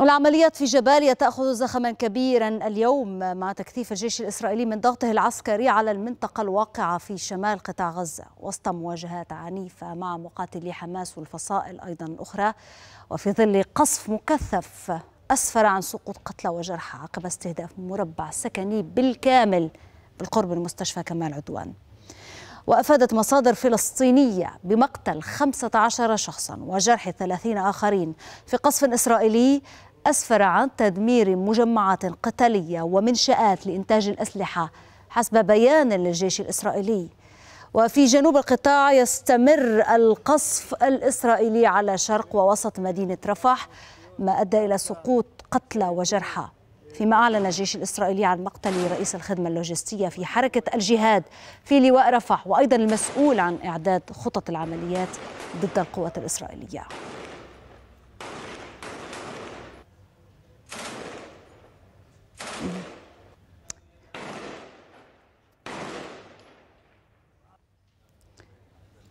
والعمليات في جباليا تأخذ زخما كبيرا اليوم مع تكثيف الجيش الإسرائيلي من ضغطه العسكري على المنطقة الواقعة في شمال قطاع غزة وسط مواجهات عنيفة مع مقاتلي حماس والفصائل أيضا الأخرى وفي ظل قصف مكثف أسفر عن سقوط قتلى وجرحى عقب استهداف مربع سكني بالكامل بالقرب من مستشفى كمال عدوان وأفادت مصادر فلسطينية بمقتل 15 شخصا وجرح 30 آخرين في قصف إسرائيلي أسفر عن تدمير مجمعات قتالية ومنشآت لإنتاج الأسلحة حسب بيان للجيش الإسرائيلي وفي جنوب القطاع يستمر القصف الإسرائيلي على شرق ووسط مدينة رفح ما أدى إلى سقوط قتلى وجرحى فيما أعلن الجيش الإسرائيلي عن مقتل رئيس الخدمة اللوجستية في حركة الجهاد في لواء رفح وأيضا المسؤول عن إعداد خطط العمليات ضد القوات الإسرائيلية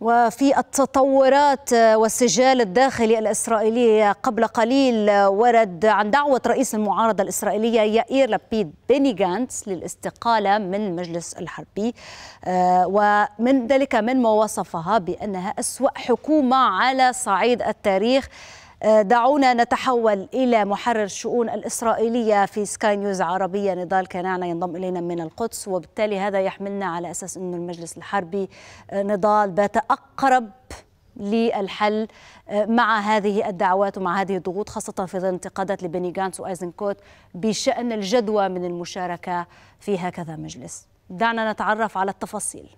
وفي التطورات والسجال الداخلي الإسرائيلي قبل قليل ورد عن دعوة رئيس المعارضة الإسرائيلية يائير لبيد بيني جانتس للاستقالة من مجلس الحربي آه، ومن ذلك من ما وصفها بأنها أسوأ حكومة على صعيد التاريخ آه، دعونا نتحول إلى محرر الشؤون الإسرائيلية في سكاي نيوز عربية نضال كناعنا ينضم إلينا من القدس وبالتالي هذا يحملنا على أساس أن المجلس الحربي آه، نضال بات أقرب للحل آه، مع هذه الدعوات ومع هذه الضغوط خاصة في ظل انتقادات لبني جانس وأيزنكوت بشأن الجدوى من المشاركة في هكذا مجلس دعنا نتعرف على التفاصيل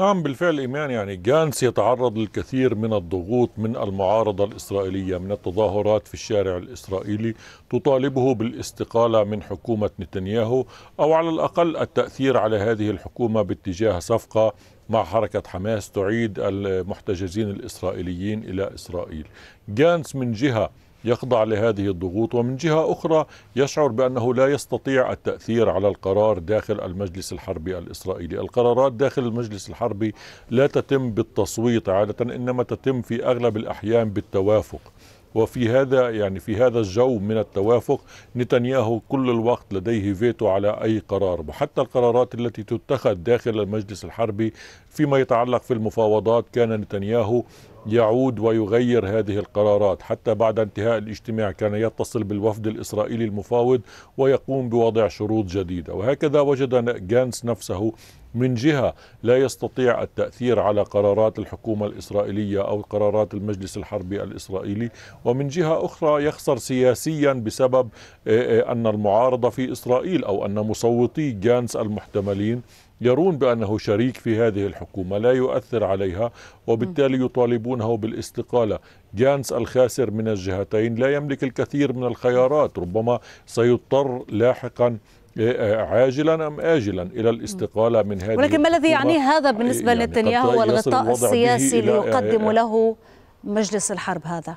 نعم بالفعل إيمان يعني جانس يتعرض للكثير من الضغوط من المعارضة الإسرائيلية من التظاهرات في الشارع الإسرائيلي تطالبه بالاستقالة من حكومة نتنياهو أو على الأقل التأثير على هذه الحكومة باتجاه صفقة مع حركة حماس تعيد المحتجزين الإسرائيليين إلى إسرائيل جانس من جهة يخضع لهذه الضغوط ومن جهة أخرى يشعر بأنه لا يستطيع التأثير على القرار داخل المجلس الحربي الإسرائيلي القرارات داخل المجلس الحربي لا تتم بالتصويت عادة إنما تتم في أغلب الأحيان بالتوافق وفي هذا يعني في هذا الجو من التوافق نتنياهو كل الوقت لديه فيتو على اي قرار وحتى القرارات التي تتخذ داخل المجلس الحربي فيما يتعلق في المفاوضات كان نتنياهو يعود ويغير هذه القرارات حتى بعد انتهاء الاجتماع كان يتصل بالوفد الإسرائيلي المفاوض ويقوم بوضع شروط جديدة وهكذا وجد جانس نفسه من جهة لا يستطيع التأثير على قرارات الحكومة الإسرائيلية أو قرارات المجلس الحربي الإسرائيلي ومن جهة أخرى يخسر سياسيا بسبب أن المعارضة في إسرائيل أو أن مصوتي جانس المحتملين يرون بأنه شريك في هذه الحكومة لا يؤثر عليها وبالتالي يطالبونه بالاستقالة جانس الخاسر من الجهتين لا يملك الكثير من الخيارات ربما سيضطر لاحقا آه، آه، عاجلا ام اجلا الى الاستقاله من هذه ولكن ما الذي يعنيه هذا آه، بالنسبه يعني لنتنياهو والغطاء السياسي ليقدم له مجلس الحرب هذا؟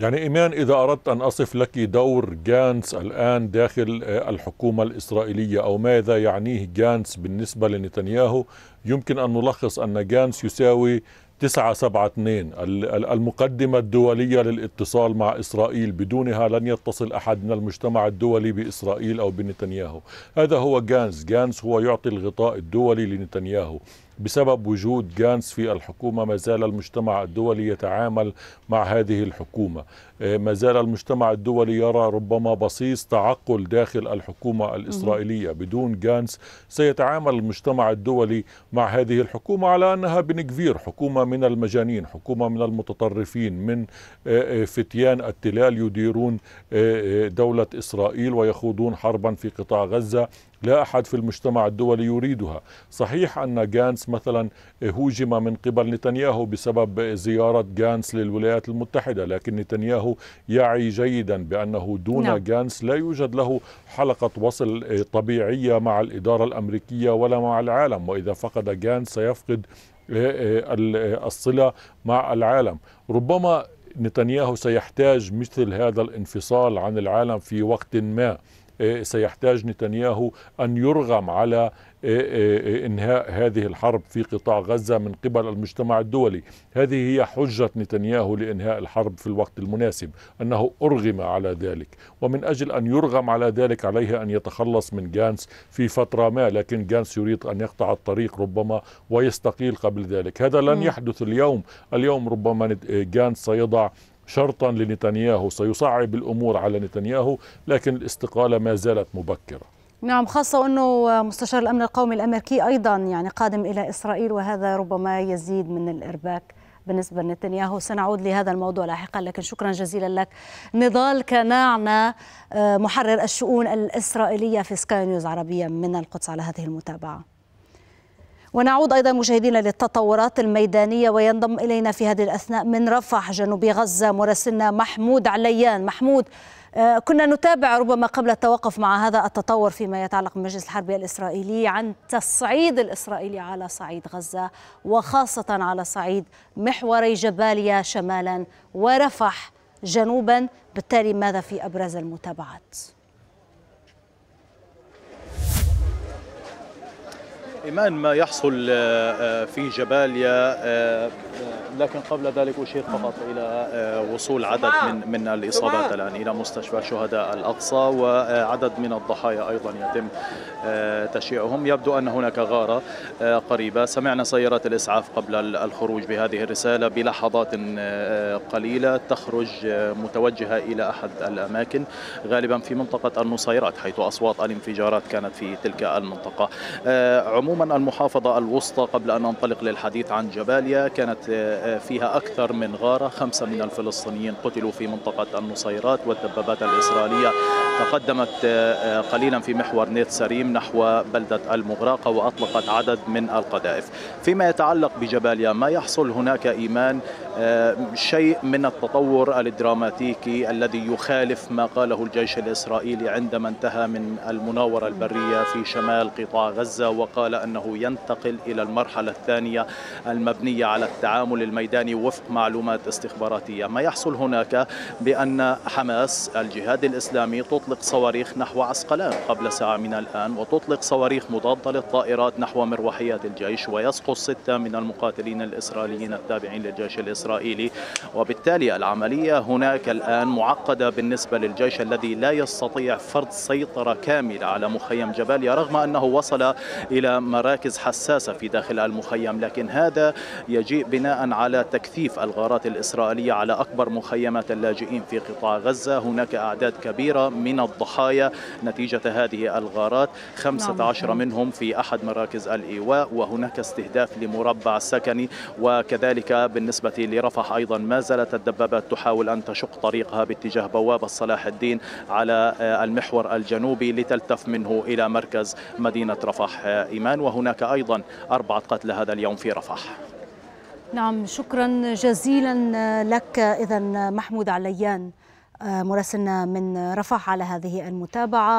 يعني إيمان إذا أردت أن أصف لك دور جانس الآن داخل آه، الحكومة الإسرائيلية أو ماذا يعنيه جانس بالنسبة لنتنياهو يمكن أن نلخص أن جانس يساوي 972 المقدمة الدولية للاتصال مع إسرائيل بدونها لن يتصل أحد من المجتمع الدولي بإسرائيل أو بنتنياهو هذا هو جانس جانس هو يعطي الغطاء الدولي لنتنياهو بسبب وجود جانس في الحكومة ما زال المجتمع الدولي يتعامل مع هذه الحكومة آه، ما زال المجتمع الدولي يرى ربما بصيص تعقل داخل الحكومة الإسرائيلية بدون جانس سيتعامل المجتمع الدولي مع هذه الحكومة على أنها بنكفير حكومة من المجانين حكومة من المتطرفين من آه، آه، فتيان التلال يديرون دولة إسرائيل ويخوضون حربا في قطاع غزة لا أحد في المجتمع الدولي يريدها صحيح أن جانس مثلا هوجم من قبل نتنياهو بسبب زيارة جانس للولايات المتحدة لكن نتنياهو يعي جيدا بأنه دون نعم. جانس لا يوجد له حلقة وصل طبيعية مع الإدارة الأمريكية ولا مع العالم وإذا فقد جانس سيفقد الصلة مع العالم ربما نتنياهو سيحتاج مثل هذا الانفصال عن العالم في وقت ما إيه، سيحتاج نتنياهو أن يرغم على إيه، إيه، إنهاء هذه الحرب في قطاع غزة من قبل المجتمع الدولي هذه هي حجة نتنياهو لإنهاء الحرب في الوقت المناسب أنه أرغم على ذلك ومن أجل أن يرغم على ذلك عليه أن يتخلص من جانس في فترة ما لكن جانس يريد أن يقطع الطريق ربما ويستقيل قبل ذلك هذا لن يحدث اليوم اليوم ربما جانس سيضع شرطا لنتنياهو سيصعب الأمور على نتنياهو لكن الاستقالة ما زالت مبكرة نعم خاصة أنه مستشار الأمن القومي الأمريكي أيضا يعني قادم إلى إسرائيل وهذا ربما يزيد من الإرباك بالنسبة لنتنياهو سنعود لهذا الموضوع لاحقا لكن شكرا جزيلا لك نضال كناعنا آه، محرر الشؤون الإسرائيلية في سكاي نيوز عربية من القدس على هذه المتابعة ونعود أيضا مشاهدينا للتطورات الميدانية وينضم إلينا في هذه الأثناء من رفح جنوب غزة مراسلنا محمود عليان محمود آه، كنا نتابع ربما قبل التوقف مع هذا التطور فيما يتعلق بمجلس الحربي الإسرائيلي عن تصعيد الإسرائيلي على صعيد غزة وخاصة على صعيد محوري جباليا شمالا ورفح جنوبا بالتالي ماذا في أبرز المتابعات؟ إيمان ما يحصل آه، آه، في جباليا آه، لكن قبل ذلك أشير فقط إلى وصول عدد من من الإصابات الآن إلى مستشفى شهداء الأقصى وعدد من الضحايا أيضا يتم تشييعهم يبدو أن هناك غارة قريبة سمعنا سيارات الإسعاف قبل الخروج بهذه الرسالة بلحظات قليلة تخرج متوجهة إلى أحد الأماكن غالبا في منطقة النصيرات حيث أصوات الانفجارات كانت في تلك المنطقة عموما عموما المحافظة الوسطى قبل أن ننطلق للحديث عن جباليا كانت آه، آه، فيها أكثر من غارة خمسة من الفلسطينيين قتلوا في منطقة النصيرات والدبابات الإسرائيلية تقدمت آه، قليلا في محور نيت سريم نحو بلدة المغراقة وأطلقت عدد من القذائف فيما يتعلق بجباليا ما يحصل هناك إيمان شيء من التطور الدراماتيكي الذي يخالف ما قاله الجيش الإسرائيلي عندما انتهى من المناورة البرية في شمال قطاع غزة وقال أنه ينتقل إلى المرحلة الثانية المبنية على التعامل الميداني وفق معلومات استخباراتية ما يحصل هناك بأن حماس الجهاد الإسلامي تطلق صواريخ نحو عسقلان قبل ساعة من الآن وتطلق صواريخ مضادة للطائرات نحو مروحيات الجيش ويسقط ستة من المقاتلين الإسرائيليين التابعين للجيش الإسرائيلي وبالتالي العملية هناك الآن معقدة بالنسبة للجيش الذي لا يستطيع فرض سيطرة كاملة على مخيم جباليا رغم أنه وصل إلى ما مراكز حساسة في داخل المخيم لكن هذا يجيء بناء على تكثيف الغارات الإسرائيلية على أكبر مخيمات اللاجئين في قطاع غزة هناك أعداد كبيرة من الضحايا نتيجة هذه الغارات 15 نعم. منهم في أحد مراكز الإيواء وهناك استهداف لمربع سكني وكذلك بالنسبة لرفح أيضا ما زالت الدبابات تحاول أن تشق طريقها باتجاه بوابة صلاح الدين على المحور الجنوبي لتلتف منه إلى مركز مدينة رفح إيمان الآن وهناك أيضا أربعة قتلى هذا اليوم في رفح نعم شكرا جزيلا لك إذا محمود عليان آه، مراسلنا من رفح على هذه المتابعة